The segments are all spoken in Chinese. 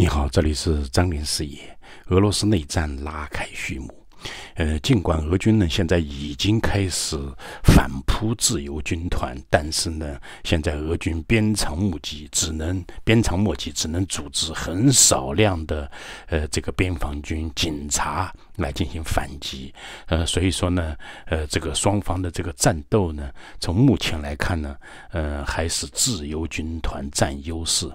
你好，这里是张林视野。俄罗斯内战拉开序幕。呃，尽管俄军呢现在已经开始反扑自由军团，但是呢，现在俄军鞭长莫及，只能鞭长莫及，只能组织很少量的呃这个边防军警察来进行反击。呃，所以说呢，呃，这个双方的这个战斗呢，从目前来看呢，呃，还是自由军团占优势。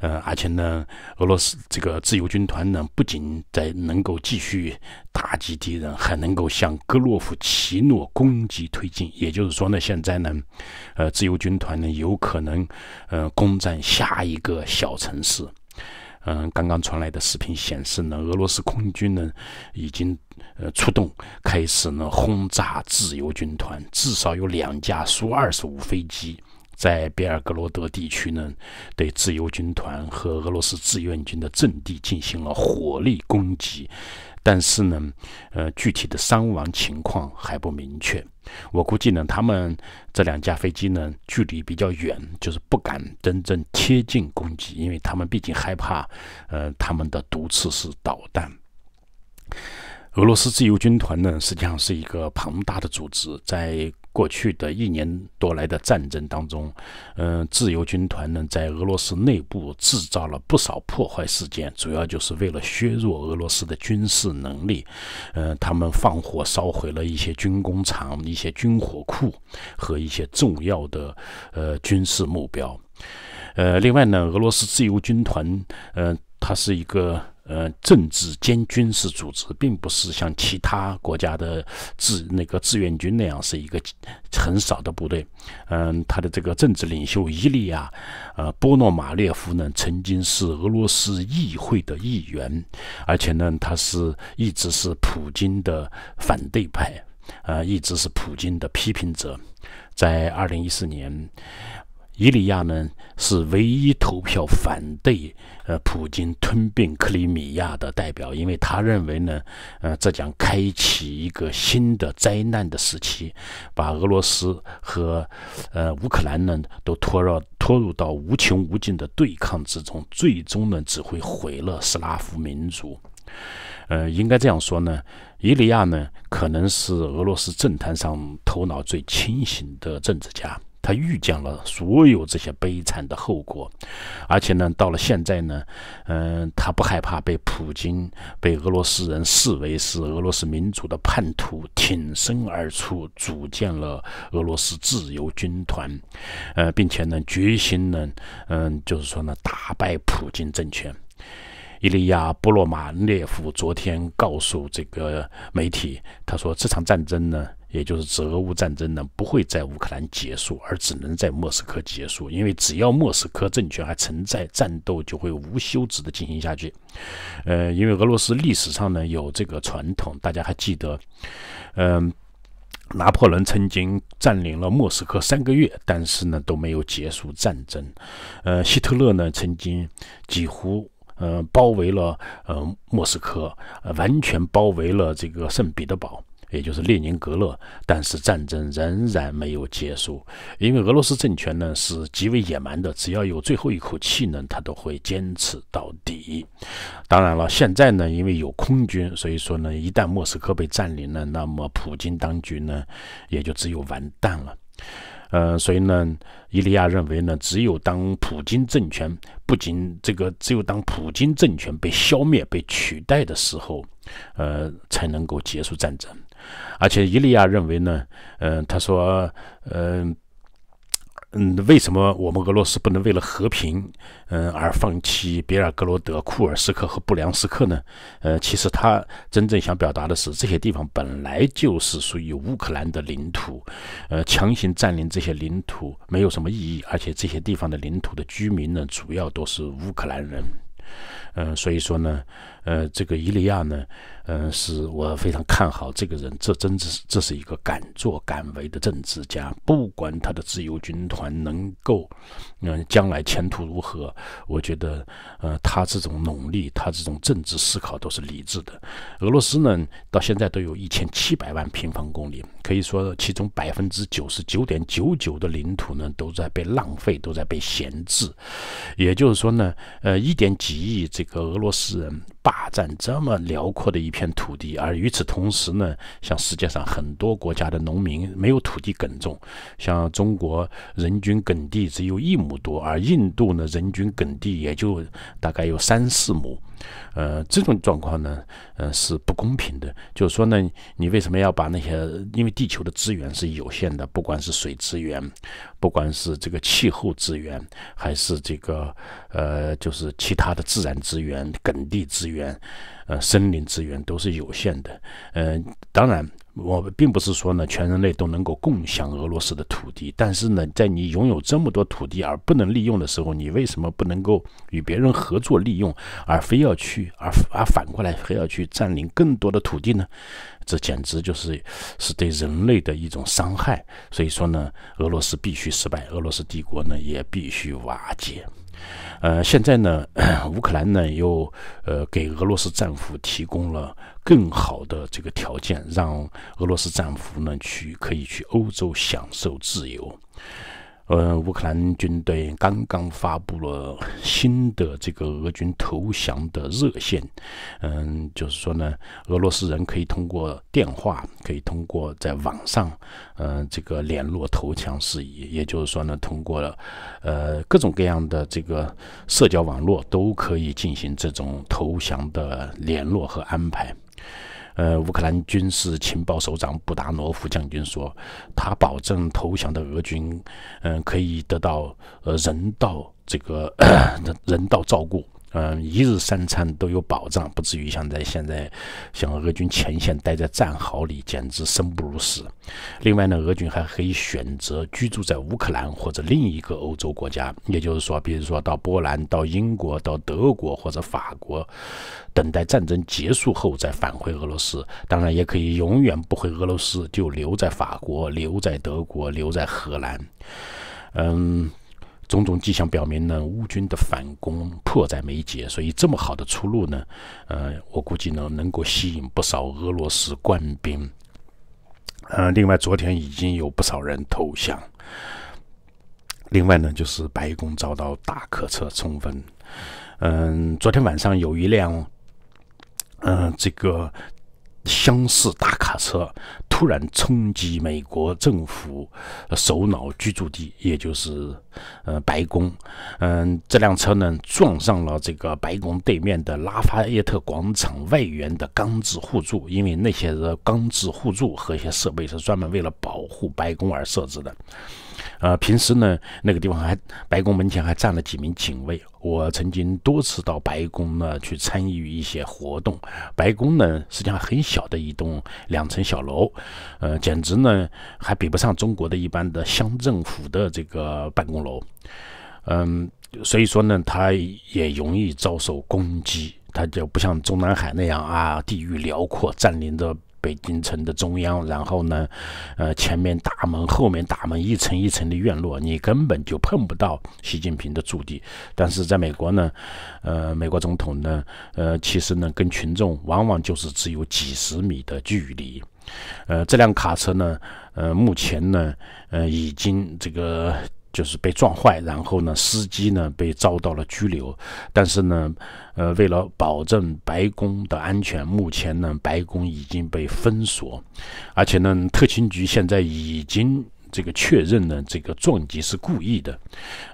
呃，而且呢，俄罗斯这个自由军团呢，不仅在能够继续打击敌人，还能够向格洛夫奇诺攻击推进。也就是说呢，现在呢，呃，自由军团呢有可能呃攻占下一个小城市。嗯，刚刚传来的视频显示呢，俄罗斯空军呢已经呃出动，开始呢轰炸自由军团，至少有两架苏 -25 飞机。在别尔格罗德地区呢，对自由军团和俄罗斯志愿军的阵地进行了火力攻击，但是呢，呃，具体的伤亡情况还不明确。我估计呢，他们这两架飞机呢，距离比较远，就是不敢真正贴近攻击，因为他们毕竟害怕，呃，他们的毒刺式导弹。俄罗斯自由军团呢，实际上是一个庞大的组织。在过去的一年多来的战争当中，嗯，自由军团呢，在俄罗斯内部制造了不少破坏事件，主要就是为了削弱俄罗斯的军事能力。嗯，他们放火烧毁了一些军工厂、一些军火库和一些重要的呃军事目标。呃，另外呢，俄罗斯自由军团，呃，它是一个。呃，政治兼军事组织，并不是像其他国家的志那个志愿军那样是一个很少的部队。嗯，他的这个政治领袖伊利亚，呃，波诺马列夫呢，曾经是俄罗斯议会的议员，而且呢，他是一直是普京的反对派，呃，一直是普京的批评者，在二零一四年。伊利亚呢是唯一投票反对呃普京吞并克里米亚的代表，因为他认为呢，呃，这将开启一个新的灾难的时期，把俄罗斯和呃乌克兰呢都拖入拖入到无穷无尽的对抗之中，最终呢只会毁了斯拉夫民族。呃，应该这样说呢，伊利亚呢可能是俄罗斯政坛上头脑最清醒的政治家。他预见了所有这些悲惨的后果，而且呢，到了现在呢，嗯，他不害怕被普京、被俄罗斯人视为是俄罗斯民族的叛徒，挺身而出，组建了俄罗斯自由军团，呃，并且呢，决心呢，嗯，就是说呢，打败普京政权。伊利亚·波洛马列夫昨天告诉这个媒体，他说这场战争呢。也就是俄乌战争呢不会在乌克兰结束，而只能在莫斯科结束，因为只要莫斯科政权还存在，战斗就会无休止的进行下去。呃，因为俄罗斯历史上呢有这个传统，大家还记得，嗯，拿破仑曾经占领了莫斯科三个月，但是呢都没有结束战争。呃，希特勒呢曾经几乎呃包围了呃莫斯科，完全包围了这个圣彼得堡。也就是列宁格勒，但是战争仍然没有结束，因为俄罗斯政权呢是极为野蛮的，只要有最后一口气呢，他都会坚持到底。当然了，现在呢，因为有空军，所以说呢，一旦莫斯科被占领了，那么普京当局呢也就只有完蛋了。呃，所以呢，伊利亚认为呢，只有当普京政权不仅这个，只有当普京政权被消灭、被取代的时候，呃，才能够结束战争。而且，伊利亚认为呢，嗯，他说，嗯。嗯，为什么我们俄罗斯不能为了和平，嗯，而放弃别尔哥罗德、库尔斯克和布良斯克呢？呃，其实他真正想表达的是，这些地方本来就是属于乌克兰的领土，呃，强行占领这些领土没有什么意义，而且这些地方的领土的居民呢，主要都是乌克兰人，嗯，所以说呢。呃，这个伊利亚呢，嗯，是我非常看好这个人。这真的是这是一个敢作敢为的政治家。不管他的自由军团能够，嗯，将来前途如何，我觉得，呃，他这种努力，他这种政治思考都是理智的。俄罗斯呢，到现在都有一千七百万平方公里，可以说其中百分之九十九点九九的领土呢，都在被浪费，都在被闲置。也就是说呢，呃，一点几亿这个俄罗斯人。霸占这么辽阔的一片土地，而与此同时呢，像世界上很多国家的农民没有土地耕种，像中国人均耕地只有一亩多，而印度呢，人均耕地也就大概有三四亩。呃，这种状况呢，呃，是不公平的。就是说呢，你为什么要把那些，因为地球的资源是有限的，不管是水资源，不管是这个气候资源，还是这个，呃，就是其他的自然资源、耕地资源、呃，森林资源都是有限的。嗯，当然。我并不是说呢，全人类都能够共享俄罗斯的土地，但是呢，在你拥有这么多土地而不能利用的时候，你为什么不能够与别人合作利用，而非要去，而而反过来非要去占领更多的土地呢？这简直就是是对人类的一种伤害。所以说呢，俄罗斯必须失败，俄罗斯帝国呢也必须瓦解。呃，现在呢，乌克兰呢又呃给俄罗斯战俘提供了更好的这个条件，让俄罗斯战俘呢去可以去欧洲享受自由。呃，乌克兰军队刚刚发布了新的这个俄军投降的热线。嗯，就是说呢，俄罗斯人可以通过电话，可以通过在网上，嗯，这个联络投降事宜。也就是说呢，通过呃各种各样的这个社交网络，都可以进行这种投降的联络和安排。呃，乌克兰军事情报首长布达诺夫将军说，他保证投降的俄军，嗯，可以得到呃人道这个 人道照顾。嗯，一日三餐都有保障，不至于像在现在，像俄军前线待在战壕里，简直生不如死。另外呢，俄军还可以选择居住在乌克兰或者另一个欧洲国家，也就是说，比如说到波兰、到英国、到德国或者法国，等待战争结束后再返回俄罗斯。当然，也可以永远不回俄罗斯，就留在法国、留在德国、留在荷兰。嗯。种种迹象表明呢，乌军的反攻迫在眉睫，所以这么好的出路呢，呃，我估计呢，能够吸引不少俄罗斯官兵。嗯，另外昨天已经有不少人投降。另外呢，就是白宫遭到大客车冲锋。嗯，昨天晚上有一辆，嗯，这个厢式大卡车。突然冲击美国政府首脑居住地，也就是呃白宫。嗯，这辆车呢撞上了这个白宫对面的拉法耶特广场外缘的钢制护柱，因为那些钢制护柱和一些设备是专门为了保护白宫而设置的。呃，平时呢，那个地方还白宫门前还站了几名警卫。我曾经多次到白宫呢去参与一些活动。白宫呢，实际上很小的一栋两层小楼。呃，简直呢，还比不上中国的一般的乡政府的这个办公楼。嗯，所以说呢，它也容易遭受攻击，它就不像中南海那样啊，地域辽阔，占领着北京城的中央，然后呢，呃，前面大门，后面大门，一层一层的院落，你根本就碰不到习近平的驻地。但是在美国呢，呃，美国总统呢，呃，其实呢，跟群众往往就是只有几十米的距离。呃，这辆卡车呢，呃，目前呢，呃，已经这个就是被撞坏，然后呢，司机呢被遭到了拘留，但是呢，呃，为了保证白宫的安全，目前呢，白宫已经被封锁，而且呢，特勤局现在已经。这个确认呢，这个撞击是故意的，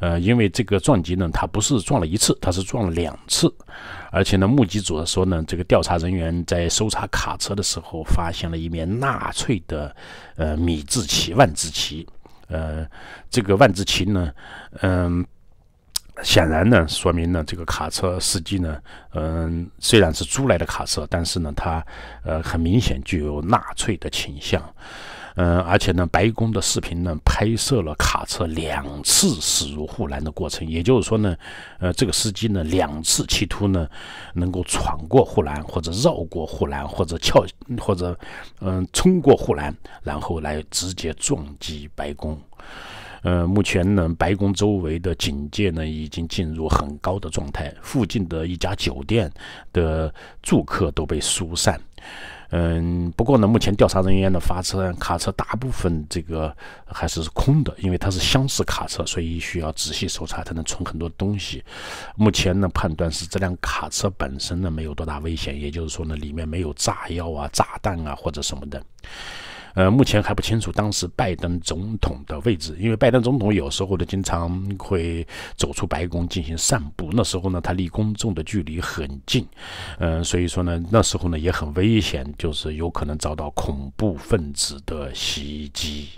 呃，因为这个撞击呢，他不是撞了一次，他是撞了两次，而且呢，目击者说呢，这个调查人员在搜查卡车的时候，发现了一面纳粹的呃米字旗、万字旗，呃，这个万字旗呢，嗯，显然呢，说明呢，这个卡车司机呢，嗯，虽然是租来的卡车，但是呢，他呃，很明显具有纳粹的倾向。嗯，而且呢，白宫的视频呢，拍摄了卡车两次驶入护栏的过程。也就是说呢，呃，这个司机呢，两次企图呢，能够闯过护栏，或者绕过护栏，或者撬，或者嗯，冲过护栏，然后来直接撞击白宫。呃，目前呢，白宫周围的警戒呢，已经进入很高的状态，附近的一家酒店的住客都被疏散。嗯，不过呢，目前调查人员的发车卡车大部分这个还是空的，因为它是厢式卡车，所以需要仔细搜查，才能存很多东西。目前呢，判断是这辆卡车本身呢没有多大危险，也就是说呢，里面没有炸药啊、炸弹啊或者什么的。呃，目前还不清楚当时拜登总统的位置，因为拜登总统有时候呢经常会走出白宫进行散步，那时候呢他离公众的距离很近，嗯，所以说呢那时候呢也很危险，就是有可能遭到恐怖分子的袭击。